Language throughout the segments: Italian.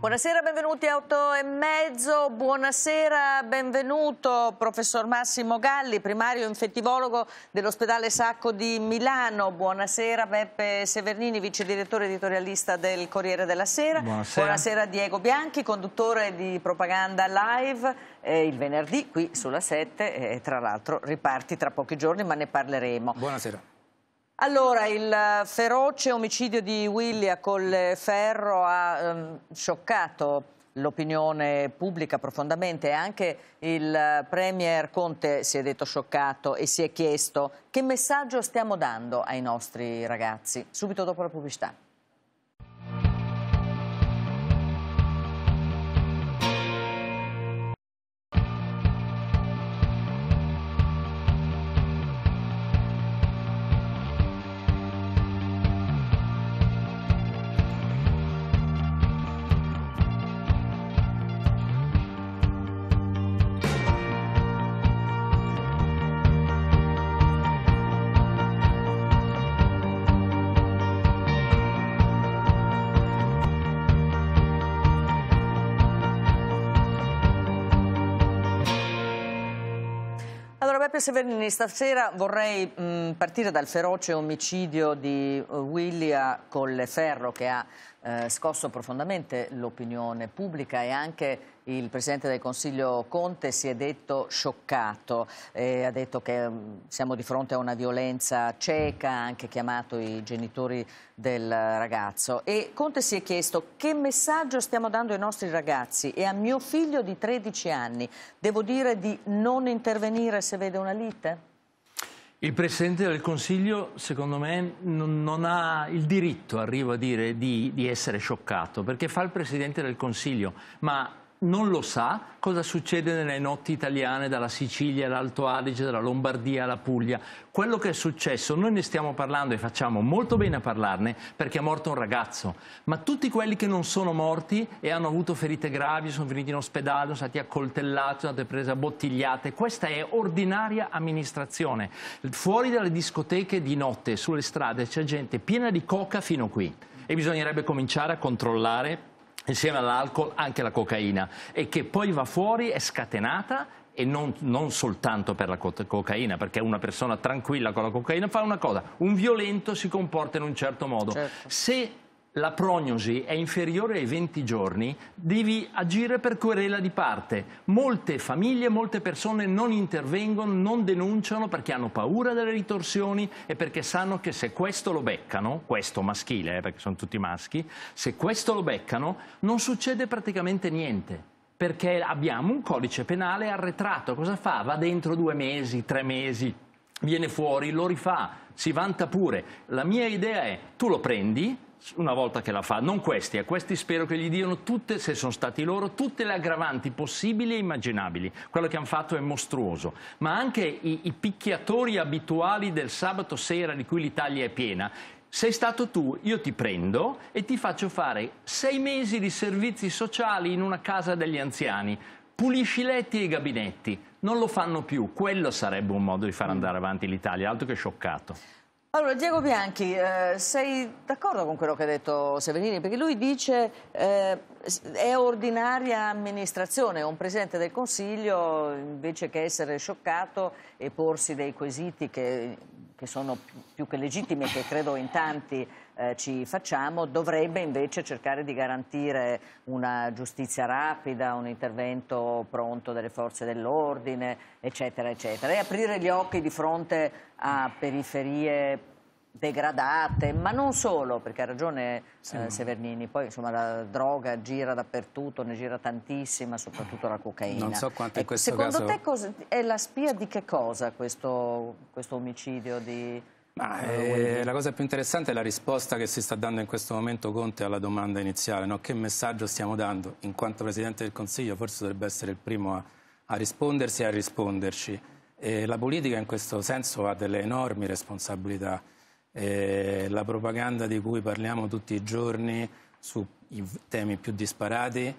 Buonasera, benvenuti a 8 e mezzo. Buonasera, benvenuto professor Massimo Galli, primario infettivologo dell'ospedale Sacco di Milano. Buonasera Beppe Severnini, vice direttore editorialista del Corriere della Sera. Buonasera, Buonasera Diego Bianchi, conduttore di Propaganda Live. Eh, il venerdì qui sulla 7 e eh, tra l'altro riparti tra pochi giorni ma ne parleremo. Buonasera. Allora, il eh, feroce omicidio di Willy a Colleferro eh, ha ehm, scioccato l'opinione pubblica profondamente anche il eh, Premier Conte si è detto scioccato e si è chiesto che messaggio stiamo dando ai nostri ragazzi. Subito dopo la pubblicità. Rock Severini, stasera vorrei Ehm, partire dal feroce omicidio di eh, Willy Colleferro che ha eh, scosso profondamente l'opinione pubblica e anche il Presidente del Consiglio Conte si è detto scioccato, eh, ha detto che mm, siamo di fronte a una violenza cieca, ha anche chiamato i genitori del ragazzo e Conte si è chiesto che messaggio stiamo dando ai nostri ragazzi e a mio figlio di 13 anni, devo dire di non intervenire se vede una lite? Il Presidente del Consiglio, secondo me, non, ha il diritto, arrivo a dire, di, di essere scioccato, perché fa il Presidente del Consiglio, ma non lo sa cosa succede nelle notti italiane dalla Sicilia all'Alto Adige, dalla Lombardia alla Puglia. Quello che è successo, noi ne stiamo parlando e facciamo molto bene a parlarne perché è morto un ragazzo, ma tutti quelli che non sono morti e hanno avuto ferite gravi, sono finiti in ospedale, sono stati accoltellati, sono state prese a bottigliate, questa è ordinaria amministrazione. Fuori dalle discoteche di notte, sulle strade, c'è gente piena di coca fino qui e bisognerebbe cominciare a controllare insieme all'alcol anche la cocaina e che poi va fuori, è scatenata e non, non, soltanto per la cocaina, perché una persona tranquilla con la cocaina fa una cosa, un violento si comporta in un certo modo. Certo. Se la prognosi è inferiore ai 20 giorni, devi agire per querela di parte. Molte famiglie, molte persone non intervengono, non denunciano perché hanno paura delle ritorsioni e perché sanno che se questo lo beccano, questo maschile, eh, perché sono tutti maschi, se questo lo beccano non succede praticamente niente. Perché abbiamo un codice penale arretrato. Cosa fa? Va dentro due mesi, tre mesi, viene fuori, lo rifà, si vanta pure. La mia idea è, tu lo prendi, una volta che la fa, non questi, a eh. questi spero che gli diano tutte, se sono stati loro, tutte le aggravanti possibili e immaginabili. Quello che hanno fatto è mostruoso, ma anche i, i picchiatori abituali del sabato sera di cui l'Italia è piena, sei stato tu, io ti prendo e ti faccio fare sei mesi di servizi sociali in una casa degli anziani. Pulisci letti e i gabinetti. Non lo fanno più. Quello sarebbe un modo di far andare avanti l'Italia, altro che scioccato. Allora, Diego Bianchi, eh, sei d'accordo con quello che ha detto Severini? Perché lui dice eh, è ordinaria amministrazione, un Presidente del Consiglio invece che essere scioccato e porsi dei quesiti che che sono più che legittime, che credo in tanti eh, ci facciamo, dovrebbe invece cercare di garantire una giustizia rapida, un intervento pronto delle forze dell'ordine, eccetera, eccetera, e aprire gli occhi di fronte a periferie degradate, ma non solo, perché ha ragione eh, sì. eh, Severnini, poi insomma la droga gira dappertutto, ne gira tantissima, soprattutto la cocaina. Non so quanto è ecco, questo secondo caso... Secondo te è la spia di che cosa questo, questo omicidio di... Ma, eh, eh la cosa più interessante è la risposta che si sta dando in questo momento Conte alla domanda iniziale, no? che messaggio stiamo dando? In quanto Presidente del Consiglio forse dovrebbe essere il primo a, a rispondersi e a risponderci. E la politica in questo senso ha delle enormi responsabilità eh, la propaganda di cui parliamo tutti i giorni sui temi più disparati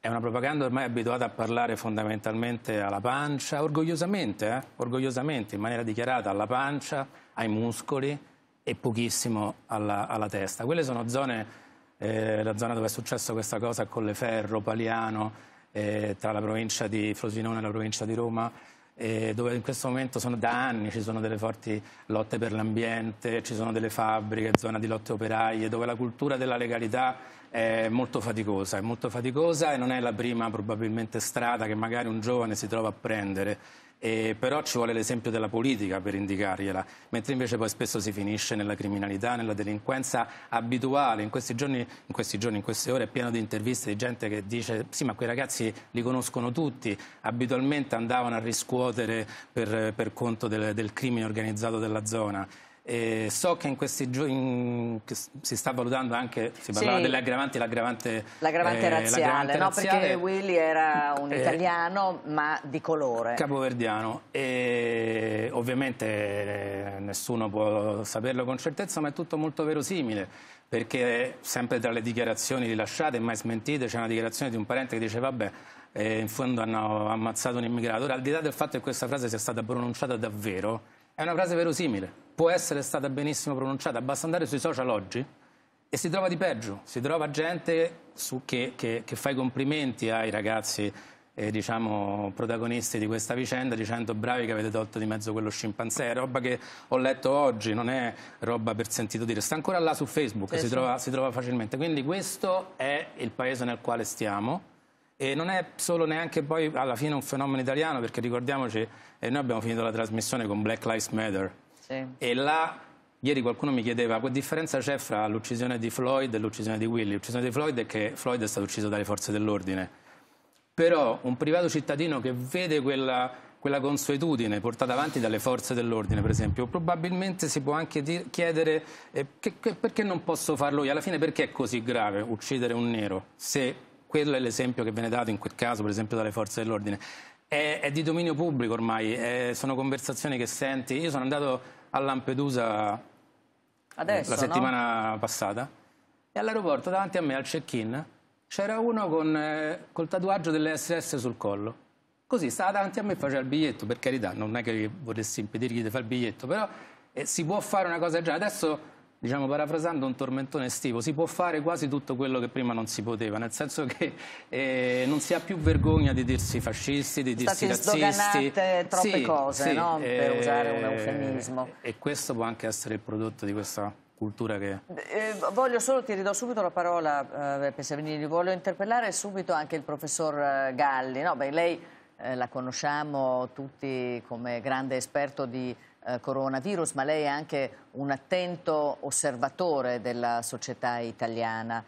è una propaganda ormai abituata a parlare fondamentalmente alla pancia, orgogliosamente, eh? orgogliosamente in maniera dichiarata alla pancia, ai muscoli e pochissimo alla, alla testa. Quelle sono zone, eh, la zona dove è successa questa cosa a Colleferro, Paliano, eh, tra la provincia di Frosinone e la provincia di Roma, eh, dove in questo momento sono da anni ci sono delle forti lotte per l'ambiente, ci sono delle fabbriche, zona di lotte operaie, dove la cultura della legalità è molto faticosa, è molto faticosa e non è la prima probabilmente strada che magari un giovane si trova a prendere eh, però ci vuole l'esempio della politica per indicargliela, mentre invece poi spesso si finisce nella criminalità, nella delinquenza abituale. In questi giorni, in, questi giorni, in queste ore è pieno di interviste di gente che dice sì ma quei ragazzi li conoscono tutti, abitualmente andavano a riscuotere per, per conto del, del crimine organizzato della zona. E so che in questi giorni si sta valutando anche, si parlava sì. delle aggravanti, l'aggravante, l'aggravante eh, razziale, l'aggravante no, razziale, perché Willy era un eh, italiano ma di colore. Capoverdiano e ovviamente eh, nessuno può saperlo con certezza ma è tutto molto verosimile perché sempre tra le dichiarazioni rilasciate e mai smentite c'è una dichiarazione di un parente che dice vabbè eh, in fondo hanno ammazzato un immigrato. Ora al di là del fatto che questa frase sia stata pronunciata davvero è una frase verosimile può essere stata benissimo pronunciata, basta andare sui social oggi e si trova di peggio, si trova gente su, che, che, che, fa i complimenti ai ragazzi eh, diciamo, protagonisti di questa vicenda dicendo bravi che avete tolto di mezzo quello scimpanzé, roba che ho letto oggi, non è roba per sentito dire, sta ancora là su Facebook, sì, eh, si, sì. Trova, si trova facilmente. Quindi questo è il paese nel quale stiamo. E non è solo neanche poi alla fine un fenomeno italiano, perché ricordiamoci, eh, noi abbiamo finito la trasmissione con Black Lives Matter, e là, ieri qualcuno mi chiedeva che differenza c'è fra l'uccisione di Floyd e l'uccisione di Willy. L'uccisione di Floyd è che Floyd è stato ucciso dalle forze dell'ordine. Però un privato cittadino che vede quella, quella consuetudine portata avanti dalle forze dell'ordine, per esempio, probabilmente si può anche dire, chiedere eh, che, che, perché non posso farlo io. Alla fine perché è così grave uccidere un nero se quello è l'esempio che viene dato in quel caso, per esempio, dalle forze dell'ordine. È, è di dominio pubblico ormai, è, sono conversazioni che senti. Io sono andato a Lampedusa eh, Adesso, la settimana no? passata e all'aeroporto davanti a me al check-in c'era uno con, eh, col tatuaggio dell'SS sul collo. Così stava davanti a me e faceva il biglietto, per carità, non è che vorresti impedirgli di fare il biglietto, però eh, si può fare una cosa già. Adesso diciamo parafrasando un tormentone estivo, si può fare quasi tutto quello che prima non si poteva, nel senso che eh, non si ha più vergogna di dirsi fascisti, di dirsi Stati razzisti. troppe sì, cose, sì, no? eh, per usare un eufemismo. E questo può anche essere il prodotto di questa cultura che... Eh, voglio solo, ti ridò subito la parola, eh, Pesavini, voglio interpellare subito anche il professor eh, Galli, no? Beh, lei eh, la conosciamo tutti come grande esperto di eh, coronavirus, ma lei è anche un attento osservatore della società italiana.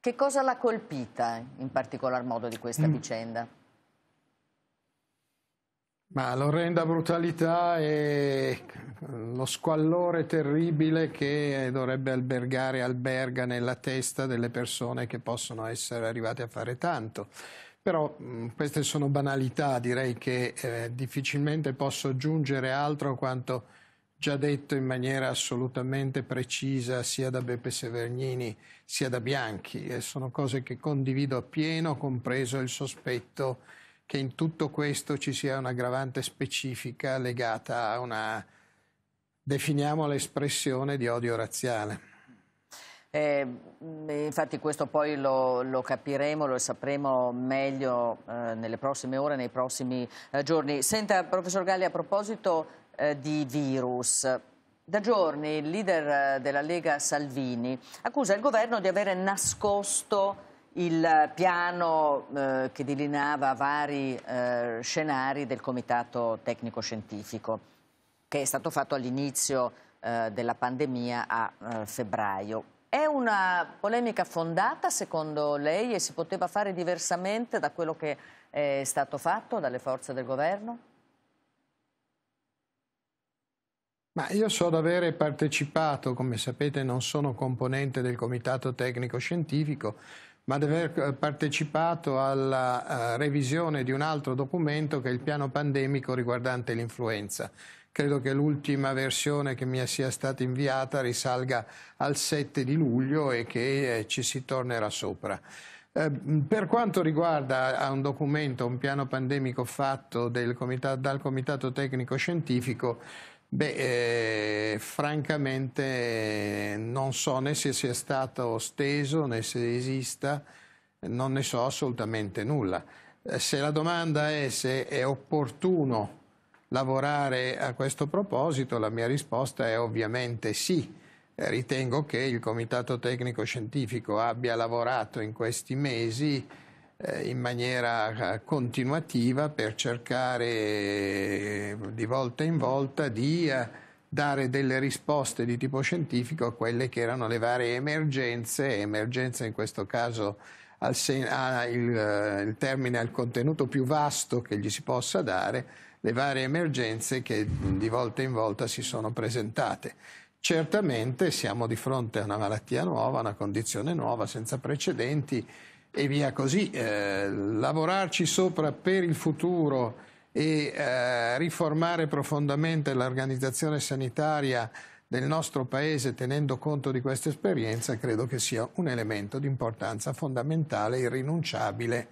Che cosa l'ha colpita in particolar modo di questa mm. vicenda? Ma l'orrenda brutalità e lo squallore terribile che dovrebbe albergare alberga nella testa delle persone che possono essere arrivate a fare tanto. Però mh, mm, queste sono banalità, direi che eh, difficilmente posso aggiungere altro a quanto già detto in maniera assolutamente precisa sia da Beppe Severgnini sia da Bianchi e sono cose che condivido appieno, compreso il sospetto che in tutto questo ci sia un'aggravante specifica legata a una, definiamola espressione di odio razziale. Eh, infatti questo poi lo, lo, capiremo, lo sapremo meglio eh, nelle prossime ore, nei prossimi eh, giorni. Senta, professor Galli, a proposito eh, di virus, da giorni il leader eh, della Lega Salvini accusa il governo di avere nascosto il piano eh, che delineava vari scenari del Comitato Tecnico Scientifico, che è stato fatto all'inizio della pandemia a febbraio. È una polemica fondata secondo lei e si poteva fare diversamente da quello che eh, è stato fatto dalle forze del governo? Ma io so di avere partecipato, come sapete non sono componente del comitato tecnico scientifico, ma di aver eh, partecipato alla uh, revisione di un altro documento che è il piano pandemico riguardante l'influenza credo che l'ultima versione che mi sia stata inviata risalga al 7 di luglio e che eh, ci si tornerà sopra. Eh, per quanto riguarda un documento, un piano pandemico fatto comitato, dal Comitato Tecnico Scientifico, beh, eh, francamente eh, non so né se sia stato steso né se esista, non ne so assolutamente nulla. se la domanda è se è opportuno lavorare a questo proposito? La mia risposta è ovviamente sì. Ritengo che il Comitato Tecnico Scientifico abbia lavorato in questi mesi eh, in maniera eh, continuativa per cercare eh, di volta in volta di dare delle risposte di tipo scientifico a quelle che erano le varie emergenze, emergenze in questo caso ha ah, il, il termine al contenuto più vasto che gli si possa dare, le varie emergenze che di volta in volta si sono presentate. Certamente siamo di fronte a una malattia nuova, a una condizione nuova, senza precedenti e via così. Eh, lavorarci sopra per il futuro e eh, riformare profondamente l'organizzazione sanitaria del nostro Paese tenendo conto di questa esperienza credo che sia un elemento di importanza fondamentale, irrinunciabile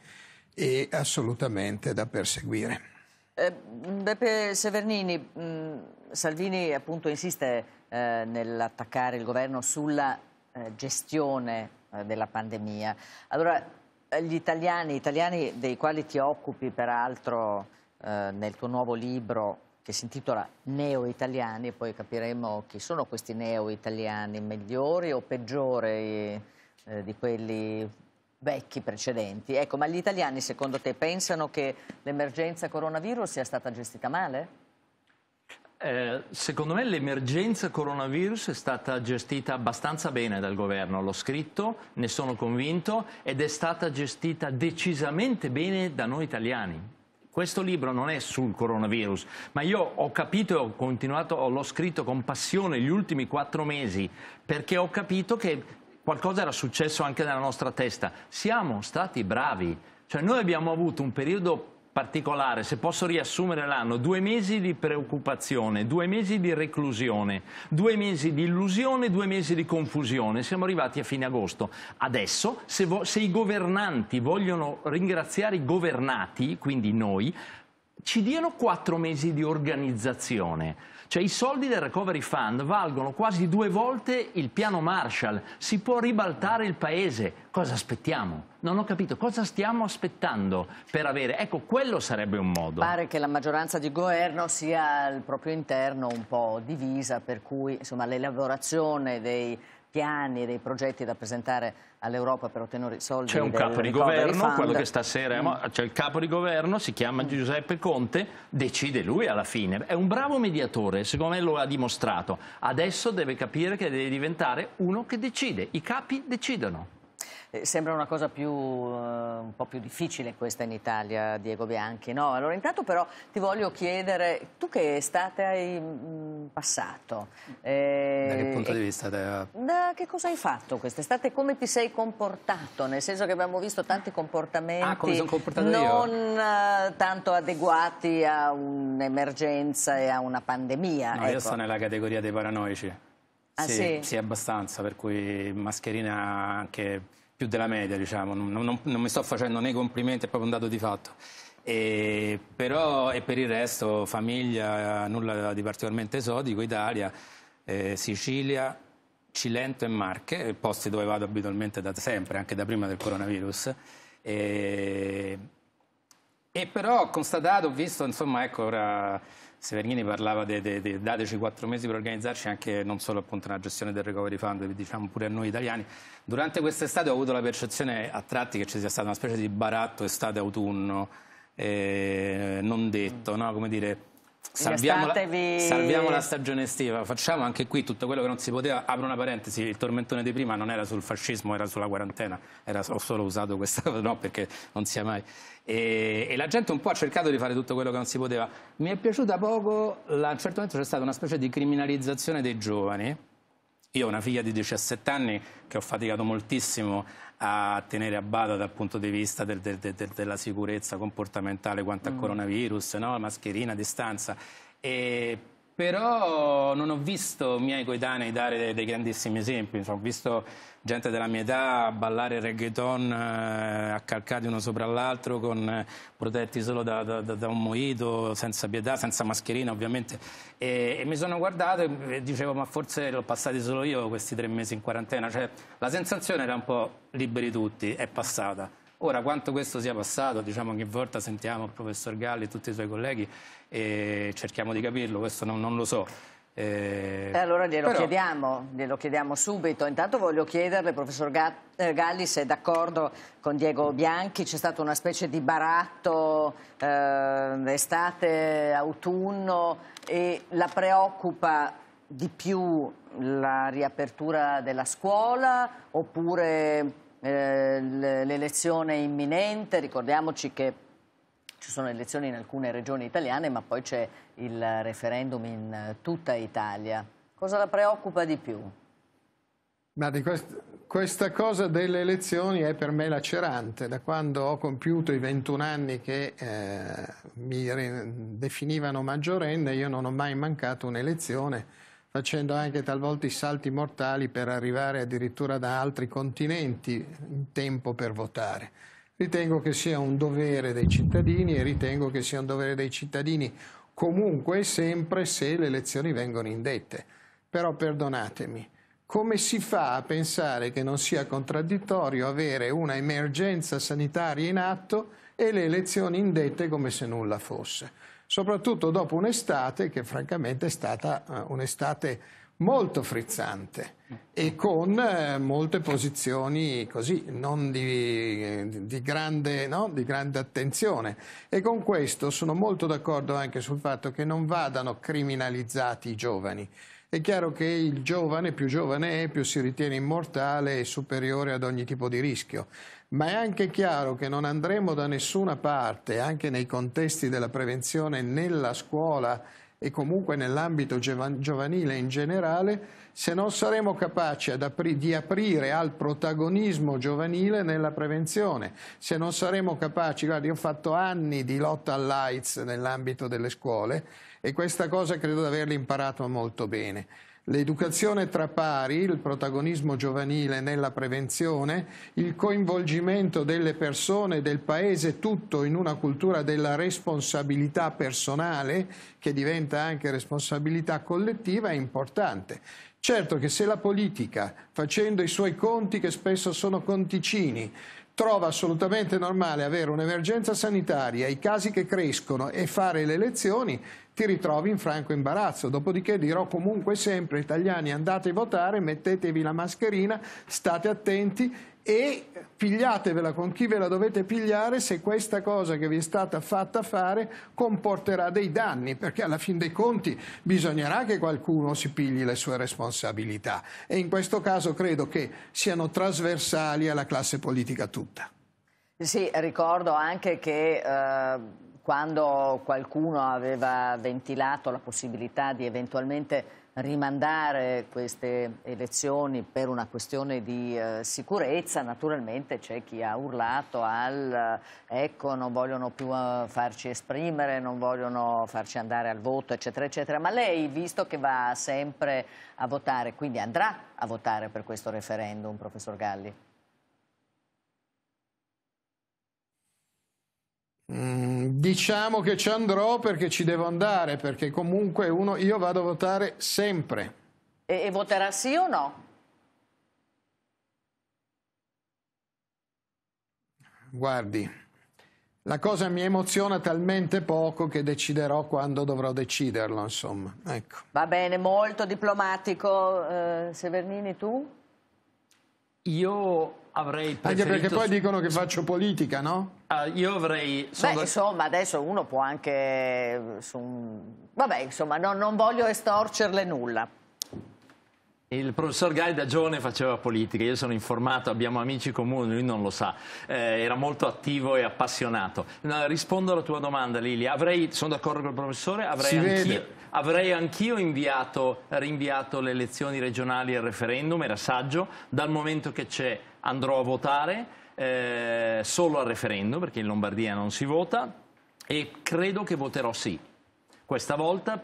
e assolutamente da perseguire. Ehm, Beppe Severnini, mm, Salvini appunto insiste eh, nell'attaccare il governo sulla eh, gestione eh, della pandemia. Allora, gli italiani, italiani dei quali ti occupi peraltro nel tuo nuovo libro che si intitola Neo-Italiani, poi capiremo chi sono questi neo-italiani, migliori o peggiori di quelli vecchi precedenti. Ecco, ma gli italiani secondo te pensano che l'emergenza coronavirus sia stata gestita male? Eh, secondo me l'emergenza coronavirus è stata gestita abbastanza bene dal governo, l'ho scritto, ne sono convinto ed è stata gestita decisamente bene da noi italiani. Questo libro non è sul coronavirus, ma io ho capito e ho continuato, l'ho scritto con passione gli ultimi quattro mesi, perché ho capito che qualcosa era successo anche nella nostra testa. Siamo stati bravi, cioè noi abbiamo avuto un periodo particolare, se posso riassumere l'anno, due mesi di preoccupazione, due mesi di reclusione, due mesi di illusione, due mesi di confusione. Siamo arrivati a fine agosto. Adesso, se, se i governanti vogliono ringraziare i governati, quindi noi, ci diano quattro mesi di organizzazione. Cioè i soldi del recovery fund valgono quasi due volte il piano Marshall, si può ribaltare il paese, cosa aspettiamo? Non ho capito cosa stiamo aspettando per avere, ecco quello sarebbe un modo. Pare che la maggioranza di governo sia al proprio interno un po' divisa, per cui l'elaborazione dei piani, dei progetti da presentare all'Europa per ottenere i soldi. C'è un capo di governo, quello che stasera mm. c'è il capo di governo, si chiama mm. Giuseppe Conte, decide lui alla fine. È un bravo mediatore, secondo me lo ha dimostrato. Adesso deve capire che deve diventare uno che decide, i capi decidono. Eh, sembra una cosa più, eh, un po' più difficile questa in Italia, Diego Bianchi, no? Allora intanto però ti voglio chiedere, tu che estate hai mm, passato? Eh, da che eh, punto di vista? Da... da che cosa hai fatto quest'estate? Come ti sei comportato? Nel senso che abbiamo visto tanti comportamenti ah, non eh, tanto adeguati a un'emergenza e a una pandemia. No, ecco. io sto nella categoria dei paranoici. Ah, sì, sì? sì, abbastanza, per cui mascherina anche più della media, diciamo. non, non, non mi sto facendo né complimenti, è proprio un dato di fatto. E però e per il resto famiglia, nulla di particolarmente esotico, Italia, eh, Sicilia, Cilento e Marche, posti dove vado abitualmente da sempre, anche da prima del coronavirus. E, e però ho constatato, ho visto, insomma, ecco ora Severini parlava di dateci quattro mesi per organizzarci anche non solo appunto nella gestione del recovery fund, diciamo pure a noi italiani. Durante quest'estate ho avuto la percezione a tratti che ci sia stata una specie di baratto estate-autunno eh, non detto, no? come dire Salviamo la, salviamo la, stagione estiva, facciamo anche qui tutto quello che non si poteva. Apro una parentesi, il tormentone di prima non era sul fascismo, era sulla quarantena, era, ho solo usato questa cosa, no perché non sia mai. E, e, la gente un po' ha cercato di fare tutto quello che non si poteva. Mi è piaciuta poco, la, a un certo momento c'è stata una specie di criminalizzazione dei giovani, io ho una figlia di 17 anni che ho faticato moltissimo a tenere a bada dal punto di vista del, del, del, della sicurezza comportamentale quanto al mm. coronavirus, no? mascherina, distanza. E però non ho visto miei coetanei dare dei, dei grandissimi esempi, Insomma, ho visto gente della mia età ballare reggaeton eh, accalcati uno sopra l'altro, eh, protetti solo da, da, da, un moito, senza pietà, senza mascherina ovviamente, e, e mi sono guardato e, e dicevo ma forse l'ho passati solo io questi tre mesi in quarantena, cioè la sensazione era un po' liberi tutti, è passata. Ora, quanto questo sia passato, diciamo ogni volta sentiamo il professor Galli e tutti i suoi colleghi e cerchiamo di capirlo, questo non, non lo so. Eh, allora glielo, però... chiediamo, glielo, chiediamo, subito. Intanto voglio chiederle, professor eh, Galli, se è d'accordo con Diego Bianchi, c'è stato una specie di baratto eh, estate, autunno e la preoccupa di più la riapertura della scuola oppure eh, l'elezione imminente, ricordiamoci che ci sono elezioni in alcune regioni italiane, ma poi c'è il referendum in tutta Italia. Cosa la preoccupa di più? Ma di quest questa cosa delle elezioni è per me lacerante. Da quando ho compiuto i 21 anni che eh, mi definivano maggiorenne, io non ho mai mancato un'elezione facendo anche talvolta i salti mortali per arrivare addirittura da altri continenti in tempo per votare. Ritengo che sia un dovere dei cittadini e ritengo che sia un dovere dei cittadini comunque e sempre se le elezioni vengono indette. Però perdonatemi, come si fa a pensare che non sia contraddittorio avere una emergenza sanitaria in atto e le elezioni indette come se nulla fosse? soprattutto dopo un'estate che francamente è stata eh, un'estate molto frizzante e con eh, molte posizioni così, non di, di, grande, no? di, grande, attenzione. E con questo sono molto d'accordo anche sul fatto che non vadano criminalizzati i giovani. È chiaro che il giovane, più giovane è, più si ritiene immortale e superiore ad ogni tipo di rischio. Ma è anche chiaro che non andremo da nessuna parte, anche nei contesti della prevenzione, nella scuola e comunque nell'ambito giovanile in generale, se non saremo capaci apri di aprire al protagonismo giovanile nella prevenzione, se non saremo capaci, guardi, io ho fatto anni di lotta all'AIDS nell'ambito delle scuole e questa cosa credo di averla imparata molto bene. L'educazione tra pari, il protagonismo giovanile nella prevenzione, il coinvolgimento delle persone e del paese tutto in una cultura della responsabilità personale che diventa anche responsabilità collettiva è importante. Certo che se la politica, facendo i suoi conti che spesso sono conticini, trova assolutamente normale avere un'emergenza sanitaria, i casi che crescono e fare le elezioni, ti ritrovi in franco imbarazzo. Dopodiché dirò comunque sempre, italiani, andate a votare, mettetevi la mascherina, state attenti e pigliatevela con chi ve la dovete pigliare se questa cosa che vi è stata fatta fare comporterà dei danni, perché alla fin dei conti bisognerà che qualcuno si pigli le sue responsabilità e in questo caso credo che siano trasversali alla classe politica tutta. Sì, ricordo anche che... Eh quando qualcuno aveva ventilato la possibilità di eventualmente rimandare queste elezioni per una questione di eh, sicurezza, naturalmente c'è chi ha urlato al eh, ecco non vogliono più eh, farci esprimere, non vogliono farci andare al voto eccetera eccetera, ma lei visto che va sempre a votare, quindi andrà a votare per questo referendum, professor Galli? Mm, diciamo che ci andrò perché ci devo andare, perché comunque uno, io vado a votare sempre. E, e voterà sì o no? Guardi, la cosa mi emoziona talmente poco che deciderò quando dovrò deciderlo, insomma. Ecco. Va bene, molto diplomatico. Eh, Severnini, tu? Io avrei preferito... Anche perché poi dicono che faccio politica, no? Uh, io avrei... Beh, da... insomma, adesso uno può anche... Eh, su... Vabbè, insomma, no, non voglio estorcerle nulla. Il professor Gai da giovane faceva politica, io sono informato, abbiamo amici comuni, lui non lo sa, eh, era molto attivo e appassionato. No, rispondo alla tua domanda Lili, avrei, sono d'accordo con il professore, avrei anch'io, anch inviato, rinviato le elezioni regionali e il referendum, era saggio, dal momento che c'è andrò a votare eh, solo al referendum perché in Lombardia non si vota e credo che voterò sì. Questa volta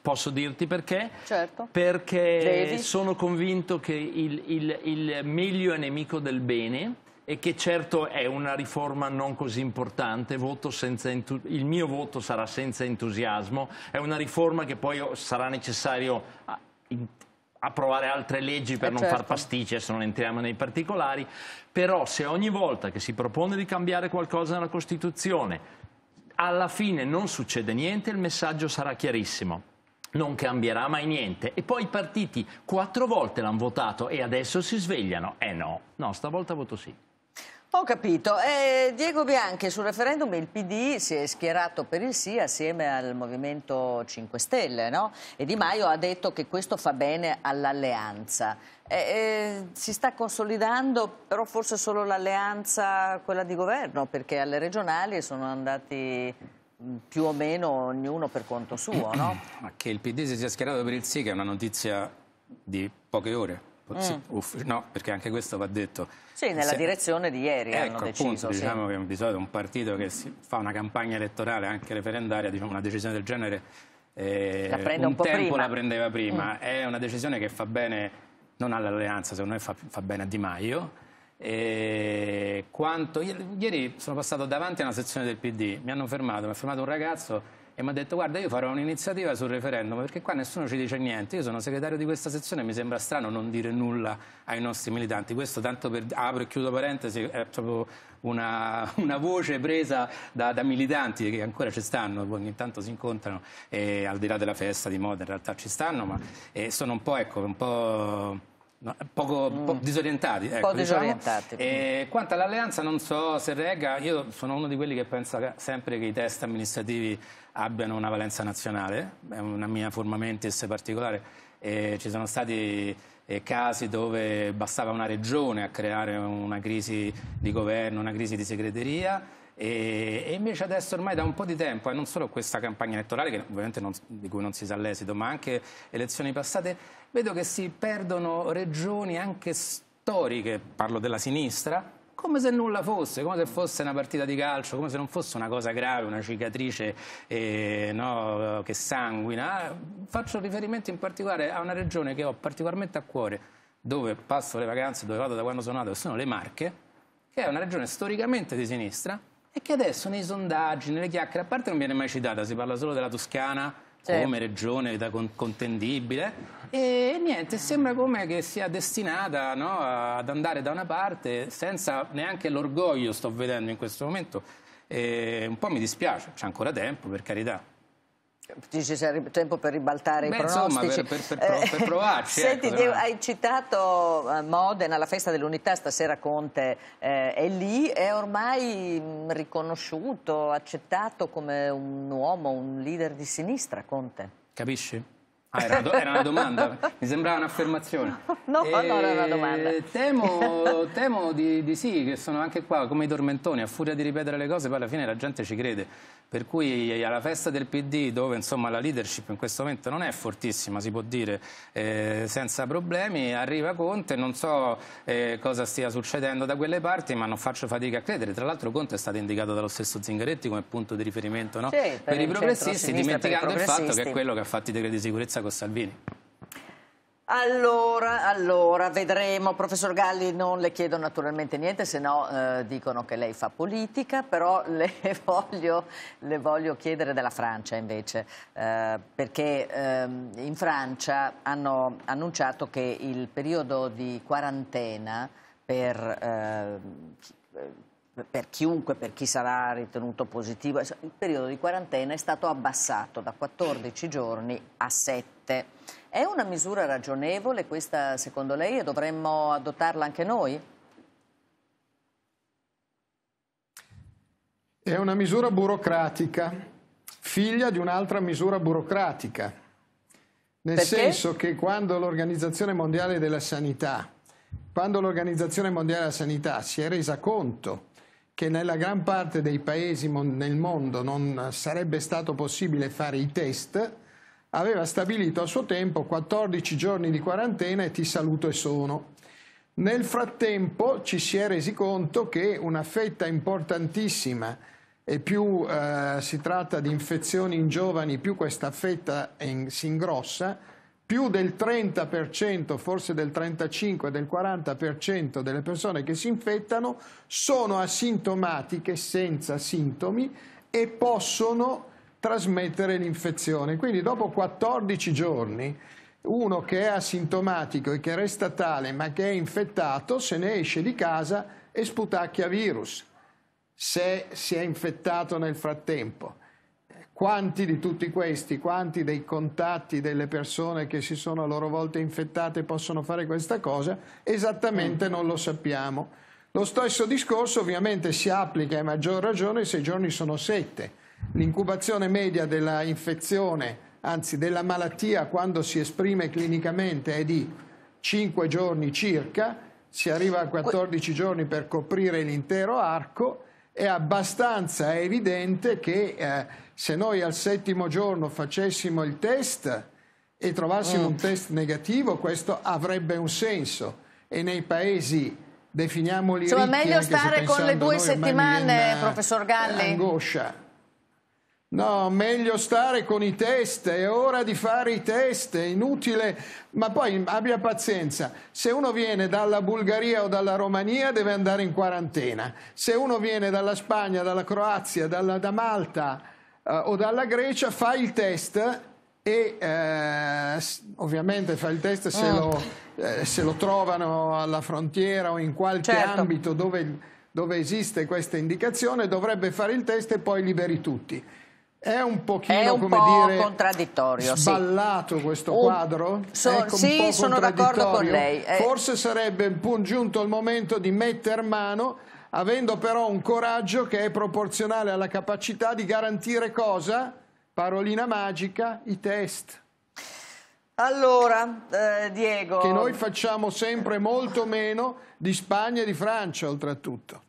Posso dirti perché? Certo. Perché Devi. sono convinto che il, il, il meglio è nemico del bene e che certo è una riforma non così importante, il mio voto sarà senza entusiasmo, è una riforma che poi sarà necessario approvare altre leggi per eh non certo. far pasticce se non entriamo nei particolari, però se ogni volta che si propone di cambiare qualcosa nella Costituzione alla fine non succede niente, il messaggio sarà chiarissimo non cambierà mai niente. E poi i partiti quattro volte l'hanno votato e adesso si svegliano. Eh no, no, stavolta voto sì. Ho capito. Eh, Diego Bianchi, sul referendum il PD si è schierato per il sì assieme al Movimento 5 Stelle, no? E Di Maio ha detto che questo fa bene all'alleanza. Eh, eh, si sta consolidando, però forse solo l'alleanza, quella di governo, perché alle regionali sono andati mm, più o meno ognuno per conto suo, no? Ma che il PD si sia schierato per il sì, che è una notizia di poche ore. Mm. Uff, no, perché anche questo va detto. Sì, nella Se... direzione di ieri ecco, hanno deciso. Appunto, sì. diciamo che di solito un partito che si fa una campagna elettorale, anche referendaria, diciamo una decisione del genere... Eh, la prende un, un po' tempo prima. la prendeva prima. Mm. È una decisione che fa bene non ha l'alleanza, secondo me fa, fa bene a Di Maio. Quanto, ieri sono passato davanti a una sezione del PD, mi hanno fermato, mi ha fermato un ragazzo e mi ha detto guarda io farò un'iniziativa sul referendum perché qua nessuno ci dice niente, io sono segretario di questa sezione e mi sembra strano non dire nulla ai nostri militanti, questo tanto per apro e chiudo parentesi è proprio una, una voce presa da, da, militanti che ancora ci stanno, ogni tanto si incontrano e al di là della festa di moda in realtà ci stanno, ma sono un po' ecco, un po' No, poco, mm. po disorientati, ecco, poco diciamo. disorientati. Diciamo. quanto all'alleanza non so se regga, io sono uno di quelli che pensa sempre che i test amministrativi abbiano una valenza nazionale, è una mia forma mentis particolare, e ci sono stati eh, casi dove bastava una regione a creare una crisi di governo, una crisi di segreteria e, e, invece adesso ormai da un po' di tempo, e non solo questa campagna elettorale, che ovviamente non, di cui non si sa l'esito, ma anche elezioni passate, vedo che si perdono regioni anche storiche, parlo della sinistra, come se nulla fosse, come se fosse una partita di calcio, come se non fosse una cosa grave, una cicatrice eh, no, che sanguina. Ah, faccio riferimento in particolare a una regione che ho particolarmente a cuore, dove passo le vacanze, dove vado da quando sono nato, che sono le Marche, che è una regione storicamente di sinistra, è che adesso nei sondaggi, nelle chiacchiere, a parte non viene mai citata, si parla solo della Toscana certo. come regione da con contendibile e niente, sembra come che sia destinata no, ad andare da una parte senza neanche l'orgoglio, sto vedendo in questo momento, e un po' mi dispiace, c'è ancora tempo per carità. Dici sarebbe tempo per ribaltare Beh, i pronostici. Insomma, per, per, per, eh, provarci. Senti, ecco, hai citato eh, Modena, la festa dell'unità, stasera Conte eh, è lì, è ormai mm, riconosciuto, accettato come un uomo, un leader di sinistra Conte. Capisci? Ah, era, una era, una domanda, mi sembrava un'affermazione. No, e... no, era una eh, domanda. Temo, temo di, di, sì, che sono anche qua come i tormentoni, a furia di ripetere le cose, poi alla fine la gente ci crede per cui alla festa del PD dove insomma, la leadership in questo momento non è fortissima, si può dire, eh, senza problemi, arriva Conte, non so eh, cosa stia succedendo da quelle parti, ma non faccio fatica a credere. Tra l'altro Conte è stato indicato dallo stesso Zingaretti come punto di riferimento no? sì, per, per i progressisti, dimenticando il fatto che è quello che ha fatto i decreti di sicurezza con Salvini. Allora, allora, vedremo. Professor Galli, non le chiedo naturalmente niente, se no eh, dicono che lei fa politica, però le voglio, le voglio chiedere della Francia invece, eh, perché eh, in Francia hanno annunciato che il periodo di quarantena per, ehm, per chiunque, per chi sarà ritenuto positivo, il periodo di quarantena è stato abbassato da 14 giorni a 7 7. È una misura ragionevole questa secondo lei e dovremmo adottarla anche noi? È una misura burocratica, figlia di un'altra misura burocratica, nel Perché? senso che quando l'Organizzazione Mondiale della Sanità quando l'Organizzazione Mondiale della Sanità si è resa conto che nella gran parte dei paesi nel mondo non sarebbe stato possibile fare i test, aveva stabilito a suo tempo 14 giorni di quarantena e ti saluto e sono. Nel frattempo ci si è resi conto che una fetta importantissima e più eh, si tratta di infezioni in giovani, più questa fetta in, si ingrossa, più del 30%, forse del 35%, del 40% delle persone che si infettano sono asintomatiche, senza sintomi, e possono trasmettere l'infezione. Quindi dopo 14 giorni uno che è asintomatico e che resta tale ma che è infettato se ne esce di casa e sputacchia virus se si è infettato nel frattempo. Quanti di tutti questi, quanti dei contatti delle persone che si sono a loro volta infettate possono fare questa cosa? Esattamente mm. non lo sappiamo. Lo stesso discorso ovviamente si applica a maggior ragione se i giorni sono sette L'incubazione media della infezione, anzi della malattia, quando si esprime clinicamente è di 5 giorni circa, si arriva a 14 giorni per coprire l'intero arco, è abbastanza evidente che eh, se noi al settimo giorno facessimo il test e trovassimo mm. un test negativo, questo avrebbe un senso. E nei paesi definiamoli Insomma, ricchi... meglio stare con le due settimane, professor Galli. Eh, angoscia. No, meglio stare con i test, è ora di fare i test, è inutile, ma poi abbia pazienza. Se uno viene dalla Bulgaria o dalla Romania deve andare in quarantena, se uno viene dalla Spagna, dalla Croazia, dalla, da Malta eh, o dalla Grecia fa il test e eh, ovviamente fa il test se, mm. lo, ah. eh, se, lo, trovano alla frontiera o in qualche certo. ambito dove, dove esiste questa indicazione, dovrebbe fare il test e poi liberi tutti. È un pochino, è un po dire, contraddittorio, sballato sì. questo quadro? So, ecco sì, sono d'accordo con lei. Eh. Forse sarebbe giunto il momento di metter mano avendo però un coraggio che è proporzionale alla capacità di garantire cosa? Parolina magica, i test. Allora, eh, Diego... Che noi facciamo sempre molto meno di Spagna e di Francia, oltretutto.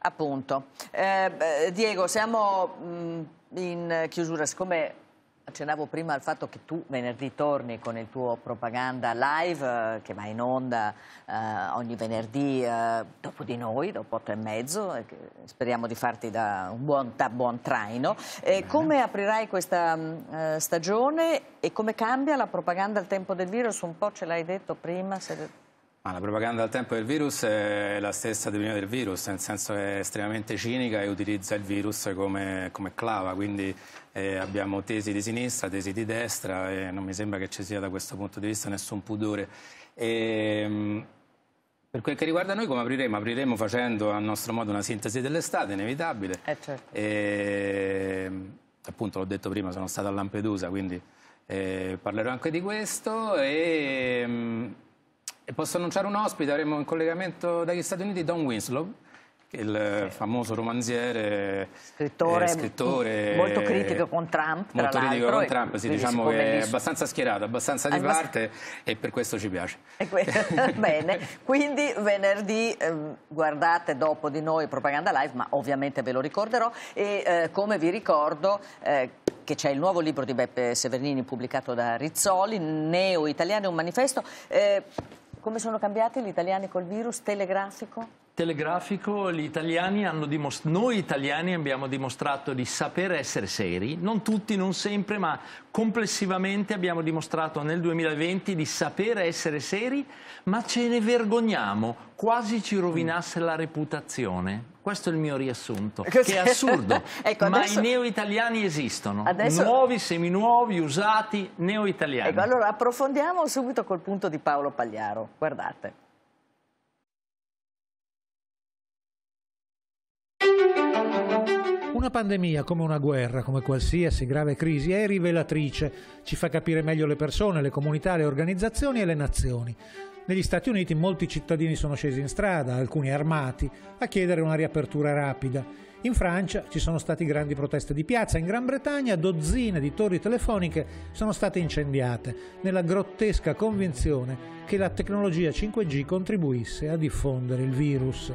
Appunto. Eh, Diego, siamo... Mh mm, in chiusura, siccome accennavo prima al fatto che tu venerdì torni con il tuo propaganda live eh, che va in onda eh, ogni venerdì eh, dopo di noi, dopo otto e mezzo, speriamo di farti da un buon, da buon traino. come aprirai questa mh, mm, eh, stagione e come cambia la propaganda al tempo del virus? Un po' ce l'hai detto prima. Se... Ma ah, la propaganda al tempo del virus è la stessa di prima del virus, nel senso che è estremamente cinica e utilizza il virus come, come clava, quindi eh, abbiamo tesi di sinistra, tesi di destra e non mi sembra che ci sia da questo punto di vista nessun pudore. E, ehm, per quel che riguarda noi come apriremo? Apriremo facendo a nostro modo una sintesi dell'estate, inevitabile. Eh certo. e, ehm, appunto l'ho detto prima, sono stato a Lampedusa, quindi eh, parlerò anche di questo. E, ehm, posso annunciare un ospite, avremo in collegamento dagli Stati Uniti Don Winslow, il famoso romanziere, scrittore, eh, scrittore molto critico con Trump, molto critico con Trump, sì, diciamo che è abbastanza schierato, abbastanza di Abbast parte e per questo ci piace. Bene, quindi venerdì eh, guardate dopo di noi Propaganda Live, ma ovviamente ve lo ricorderò e eh, come vi ricordo eh, che c'è il nuovo libro di Beppe Severnini pubblicato da Rizzoli, Neo Italiano, un manifesto eh, come sono cambiati gli italiani col virus? Telegrafico? Telegrafico, italiani noi italiani abbiamo dimostrato di saper essere seri, non tutti, non sempre, ma complessivamente abbiamo dimostrato nel 2020 di saper essere seri, ma ce ne vergogniamo, quasi ci rovinasse la reputazione. Questo è il mio riassunto, che è assurdo, ecco, ma adesso... i neo-italiani esistono, adesso... nuovi, seminuovi, usati, neo-italiani. Ecco, allora approfondiamo subito col punto di Paolo Pagliaro, guardate. Una pandemia, come una guerra, come qualsiasi grave crisi, è rivelatrice, ci fa capire meglio le persone, le comunità, le organizzazioni e le nazioni. Negli Stati Uniti molti cittadini sono scesi in strada, alcuni armati, a chiedere una riapertura rapida. In Francia ci sono stati grandi proteste di piazza, in Gran Bretagna dozzine di torri telefoniche sono state incendiate, nella grottesca convinzione che la tecnologia 5G contribuisse a diffondere il virus.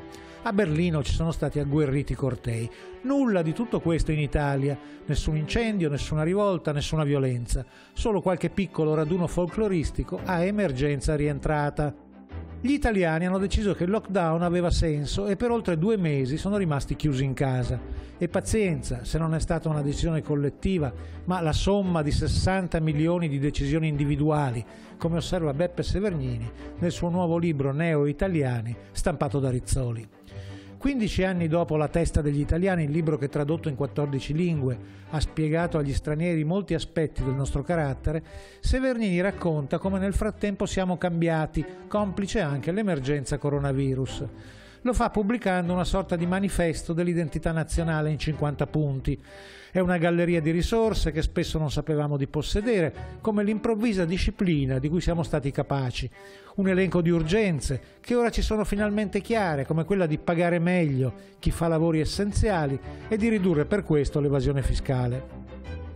A Berlino ci sono stati agguerriti cortei. Nulla di tutto questo in Italia. Nessun incendio, nessuna rivolta, nessuna violenza. Solo qualche piccolo raduno folcloristico a emergenza rientrata. Gli italiani hanno deciso che il lockdown aveva senso e per oltre due mesi sono rimasti chiusi in casa. E pazienza, se non è stata una decisione collettiva, ma la somma di 60 milioni di decisioni individuali, come osserva Beppe Severgnini nel suo nuovo libro Neo-Italiani, stampato da Rizzoli. 15 anni dopo La testa degli italiani, il libro che tradotto in 14 lingue ha spiegato agli stranieri molti aspetti del nostro carattere, Severnini racconta come nel frattempo siamo cambiati, complice anche l'emergenza coronavirus. Lo fa pubblicando una sorta di manifesto dell'identità nazionale in 50 punti. È una galleria di risorse che spesso non sapevamo di possedere, come l'improvvisa disciplina di cui siamo stati capaci. Un elenco di urgenze che ora ci sono finalmente chiare, come quella di pagare meglio chi fa lavori essenziali e di ridurre per questo l'evasione fiscale.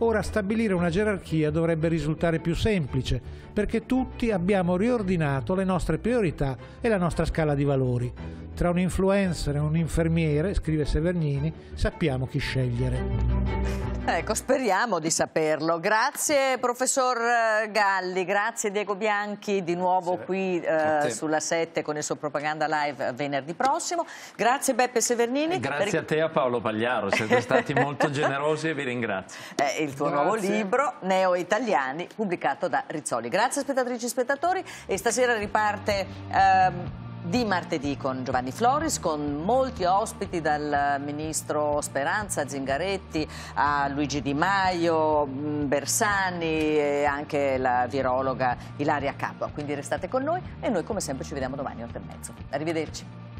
Ora stabilire una gerarchia dovrebbe risultare più semplice, perché tutti abbiamo riordinato le nostre priorità e la nostra scala di valori. Tra un influencer e un infermiere, scrive Severnini, sappiamo chi scegliere. Ecco, speriamo di saperlo. Grazie professor eh, Galli, grazie Diego Bianchi di nuovo sì, qui eh, sulla 7 con il suo Propaganda Live venerdì prossimo. Grazie Beppe Severnini. Grazie a te a Paolo Pagliaro, siete stati molto generosi e vi ringrazio. Eh, il tuo grazie. nuovo libro, Neo Italiani, pubblicato da Rizzoli. Grazie spettatrici e spettatori e stasera riparte... Ehm, di martedì con Giovanni Floris, con molti ospiti dal ministro Speranza, Zingaretti, a Luigi Di Maio, mm, Bersani e anche la virologa Ilaria Capua. Quindi restate con noi e noi come sempre ci vediamo domani alle 8 e mezzo. Arrivederci.